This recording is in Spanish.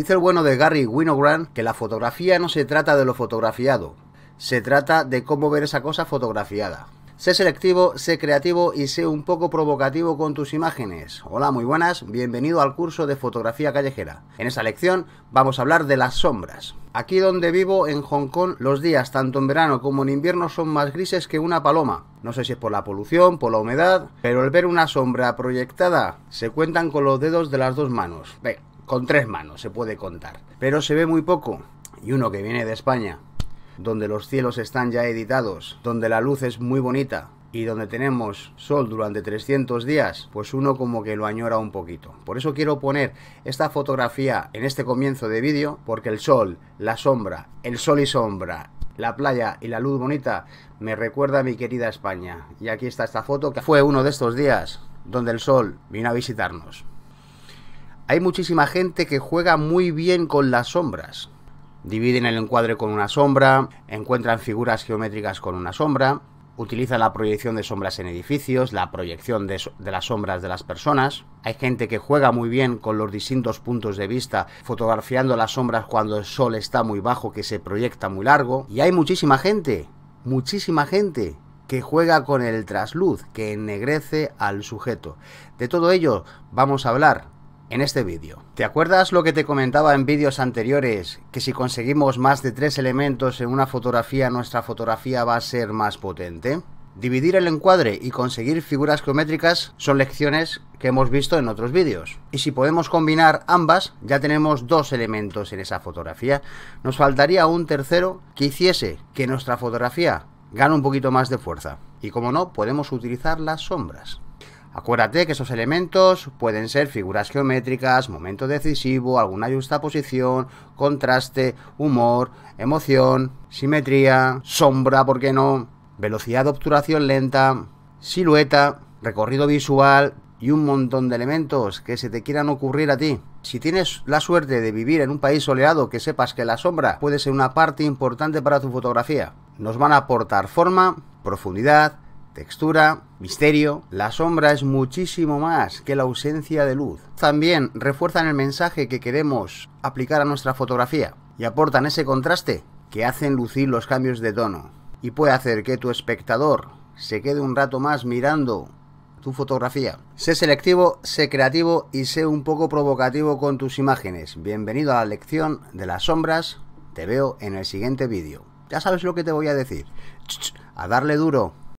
Dice el bueno de Gary Winogrand que la fotografía no se trata de lo fotografiado, se trata de cómo ver esa cosa fotografiada. Sé selectivo, sé creativo y sé un poco provocativo con tus imágenes. Hola, muy buenas, bienvenido al curso de fotografía callejera. En esa lección vamos a hablar de las sombras. Aquí donde vivo, en Hong Kong, los días, tanto en verano como en invierno, son más grises que una paloma. No sé si es por la polución, por la humedad, pero el ver una sombra proyectada, se cuentan con los dedos de las dos manos. Ve, con tres manos se puede contar. Pero se ve muy poco. Y uno que viene de España, donde los cielos están ya editados, donde la luz es muy bonita, y donde tenemos sol durante 300 días, pues uno como que lo añora un poquito. Por eso quiero poner esta fotografía en este comienzo de vídeo, porque el sol, la sombra, el sol y sombra, la playa y la luz bonita me recuerda a mi querida España. Y aquí está esta foto que fue uno de estos días donde el sol vino a visitarnos. Hay muchísima gente que juega muy bien con las sombras. Dividen el encuadre con una sombra, encuentran figuras geométricas con una sombra, utilizan la proyección de sombras en edificios, la proyección de, las sombras de las personas. Hay gente que juega muy bien con los distintos puntos de vista, fotografiando las sombras cuando el sol está muy bajo, que se proyecta muy largo. Y hay muchísima gente, muchísima gente que juega con el trasluz, que ennegrece al sujeto. De todo ello vamos a hablar en este vídeo. ¿Te acuerdas lo que te comentaba en vídeos anteriores? Que si conseguimos más de tres elementos en una fotografía, nuestra fotografía va a ser más potente. Dividir el encuadre y conseguir figuras geométricas son lecciones que hemos visto en otros vídeos. Y si podemos combinar ambas, ya tenemos dos elementos en esa fotografía. Nos faltaría un tercero que hiciese que nuestra fotografía gane un poquito más de fuerza. Y como no, podemos utilizar las sombras. Acuérdate que esos elementos pueden ser figuras geométricas, momento decisivo, alguna posición, contraste, humor, emoción, simetría, sombra, ¿por qué no? Velocidad de obturación lenta, silueta, recorrido visual y un montón de elementos que se te quieran ocurrir a ti. Si tienes la suerte de vivir en un país soleado, que sepas que la sombra puede ser una parte importante para tu fotografía. Nos van a aportar forma, profundidad, textura, misterio. La sombra es muchísimo más que la ausencia de luz. También refuerzan el mensaje que queremos aplicar a nuestra fotografía y aportan ese contraste que hacen lucir los cambios de tono y puede hacer que tu espectador se quede un rato más mirando tu fotografía. Sé selectivo, sé creativo y sé un poco provocativo con tus imágenes. Bienvenido a la lección de las sombras. Te veo en el siguiente vídeo. Ya sabes lo que te voy a decir. A darle duro.